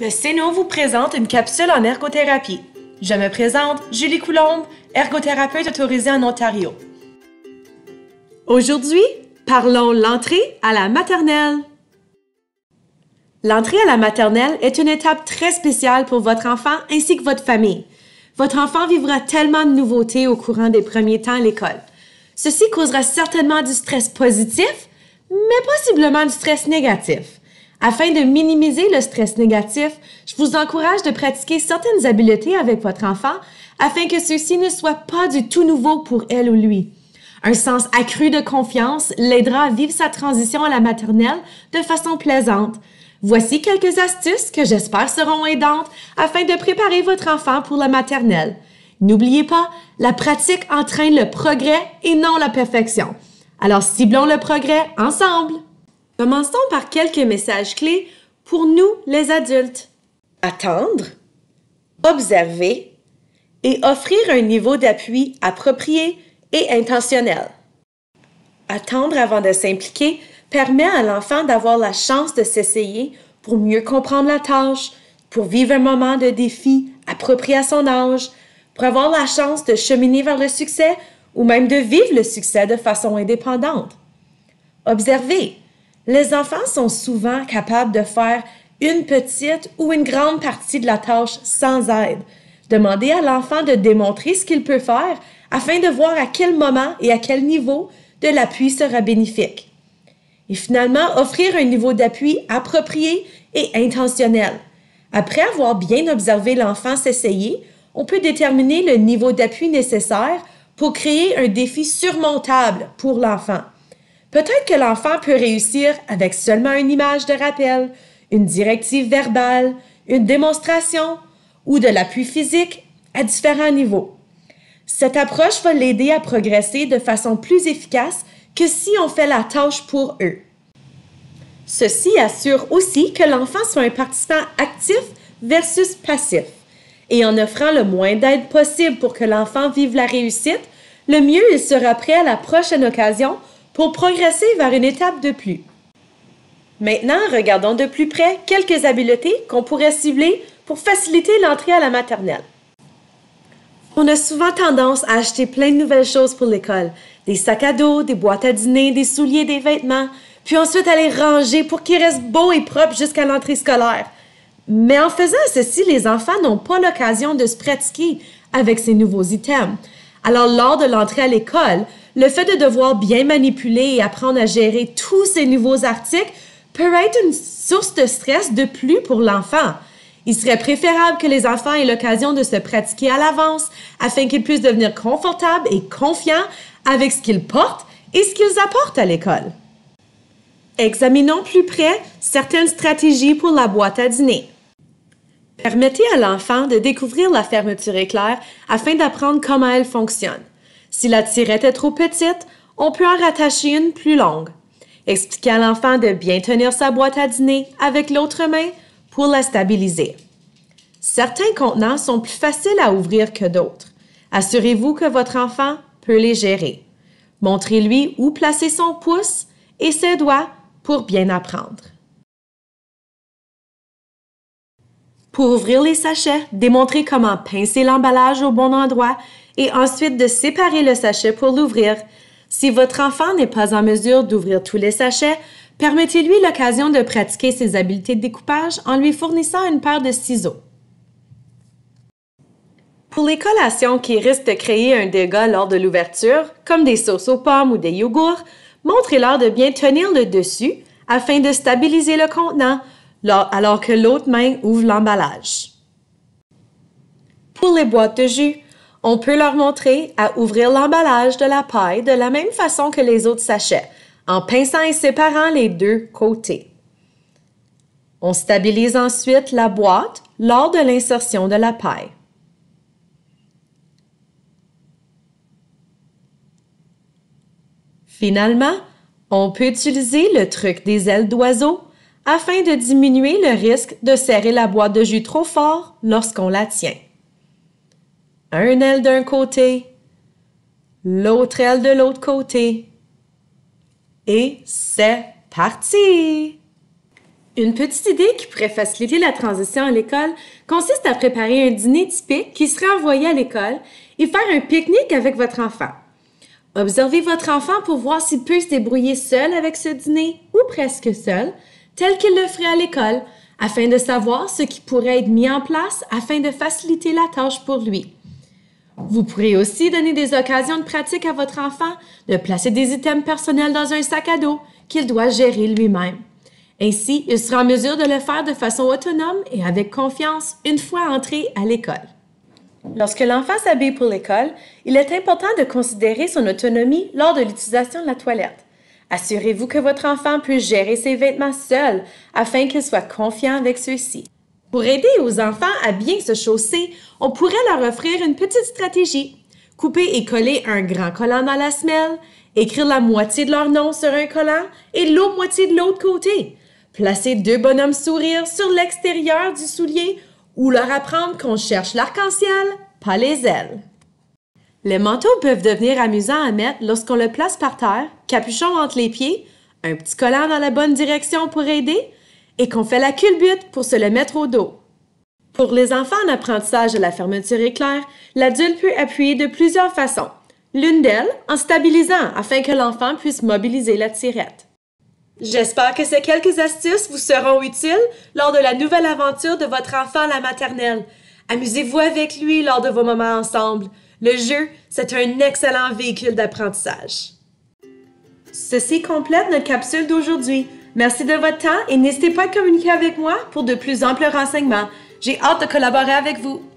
Le CNO vous présente une capsule en ergothérapie. Je me présente Julie Coulombe, ergothérapeute autorisée en Ontario. Aujourd'hui, parlons l'entrée à la maternelle. L'entrée à la maternelle est une étape très spéciale pour votre enfant ainsi que votre famille. Votre enfant vivra tellement de nouveautés au courant des premiers temps à l'école. Ceci causera certainement du stress positif, mais possiblement du stress négatif. Afin de minimiser le stress négatif, je vous encourage de pratiquer certaines habiletés avec votre enfant afin que ceux-ci ne soient pas du tout nouveau pour elle ou lui. Un sens accru de confiance l'aidera à vivre sa transition à la maternelle de façon plaisante. Voici quelques astuces que j'espère seront aidantes afin de préparer votre enfant pour la maternelle. N'oubliez pas, la pratique entraîne le progrès et non la perfection. Alors ciblons le progrès ensemble. Commençons par quelques messages clés pour nous, les adultes. Attendre, observer et offrir un niveau d'appui approprié et intentionnel. Attendre avant de s'impliquer permet à l'enfant d'avoir la chance de s'essayer pour mieux comprendre la tâche, pour vivre un moment de défi approprié à son âge, pour avoir la chance de cheminer vers le succès ou même de vivre le succès de façon indépendante. Observer les enfants sont souvent capables de faire une petite ou une grande partie de la tâche sans aide. Demandez à l'enfant de démontrer ce qu'il peut faire afin de voir à quel moment et à quel niveau de l'appui sera bénéfique. Et finalement, offrir un niveau d'appui approprié et intentionnel. Après avoir bien observé l'enfant s'essayer, on peut déterminer le niveau d'appui nécessaire pour créer un défi surmontable pour l'enfant. Peut-être que l'enfant peut réussir avec seulement une image de rappel, une directive verbale, une démonstration ou de l'appui physique à différents niveaux. Cette approche va l'aider à progresser de façon plus efficace que si on fait la tâche pour eux. Ceci assure aussi que l'enfant soit un participant actif versus passif. Et en offrant le moins d'aide possible pour que l'enfant vive la réussite, le mieux il sera prêt à la prochaine occasion pour progresser vers une étape de plus. Maintenant, regardons de plus près quelques habiletés qu'on pourrait cibler pour faciliter l'entrée à la maternelle. On a souvent tendance à acheter plein de nouvelles choses pour l'école. Des sacs à dos, des boîtes à dîner, des souliers, des vêtements, puis ensuite à les ranger pour qu'ils restent beaux et propres jusqu'à l'entrée scolaire. Mais en faisant ceci, les enfants n'ont pas l'occasion de se pratiquer avec ces nouveaux items. Alors, lors de l'entrée à l'école, le fait de devoir bien manipuler et apprendre à gérer tous ces nouveaux articles peut être une source de stress de plus pour l'enfant. Il serait préférable que les enfants aient l'occasion de se pratiquer à l'avance afin qu'ils puissent devenir confortables et confiants avec ce qu'ils portent et ce qu'ils apportent à l'école. Examinons plus près certaines stratégies pour la boîte à dîner. Permettez à l'enfant de découvrir la fermeture éclair afin d'apprendre comment elle fonctionne. Si la tirette est trop petite, on peut en rattacher une plus longue. Expliquez à l'enfant de bien tenir sa boîte à dîner avec l'autre main pour la stabiliser. Certains contenants sont plus faciles à ouvrir que d'autres. Assurez-vous que votre enfant peut les gérer. Montrez-lui où placer son pouce et ses doigts pour bien apprendre. Pour ouvrir les sachets, démontrez comment pincer l'emballage au bon endroit et ensuite de séparer le sachet pour l'ouvrir. Si votre enfant n'est pas en mesure d'ouvrir tous les sachets, permettez-lui l'occasion de pratiquer ses habiletés de découpage en lui fournissant une paire de ciseaux. Pour les collations qui risquent de créer un dégât lors de l'ouverture, comme des sauces aux pommes ou des yogourts, montrez-leur de bien tenir le dessus afin de stabiliser le contenant alors que l'autre main ouvre l'emballage. Pour les boîtes de jus, on peut leur montrer à ouvrir l'emballage de la paille de la même façon que les autres sachets, en pinçant et séparant les deux côtés. On stabilise ensuite la boîte lors de l'insertion de la paille. Finalement, on peut utiliser le truc des ailes d'oiseau afin de diminuer le risque de serrer la boîte de jus trop fort lorsqu'on la tient un aile d'un côté, l'autre aile de l'autre côté. Et c'est parti! Une petite idée qui pourrait faciliter la transition à l'école consiste à préparer un dîner typique qui sera envoyé à l'école et faire un pique-nique avec votre enfant. Observez votre enfant pour voir s'il peut se débrouiller seul avec ce dîner ou presque seul, tel qu'il le ferait à l'école, afin de savoir ce qui pourrait être mis en place afin de faciliter la tâche pour lui. Vous pourrez aussi donner des occasions de pratique à votre enfant de placer des items personnels dans un sac à dos qu'il doit gérer lui-même. Ainsi, il sera en mesure de le faire de façon autonome et avec confiance une fois entré à l'école. Lorsque l'enfant s'habille pour l'école, il est important de considérer son autonomie lors de l'utilisation de la toilette. Assurez-vous que votre enfant puisse gérer ses vêtements seul afin qu'il soit confiant avec ceux-ci. Pour aider aux enfants à bien se chausser, on pourrait leur offrir une petite stratégie. Couper et coller un grand collant dans la semelle, écrire la moitié de leur nom sur un collant et l'autre moitié de l'autre côté. Placer deux bonhommes sourires sur l'extérieur du soulier ou leur apprendre qu'on cherche l'arc-en-ciel, pas les ailes. Les manteaux peuvent devenir amusants à mettre lorsqu'on le place par terre, capuchon entre les pieds, un petit collant dans la bonne direction pour aider, et qu'on fait la culbute pour se le mettre au dos. Pour les enfants en apprentissage de la fermeture éclair, l'adulte peut appuyer de plusieurs façons. L'une d'elles, en stabilisant afin que l'enfant puisse mobiliser la tirette. J'espère que ces quelques astuces vous seront utiles lors de la nouvelle aventure de votre enfant à la maternelle. Amusez-vous avec lui lors de vos moments ensemble. Le jeu, c'est un excellent véhicule d'apprentissage. Ceci complète notre capsule d'aujourd'hui. Merci de votre temps et n'hésitez pas à communiquer avec moi pour de plus amples renseignements. J'ai hâte de collaborer avec vous.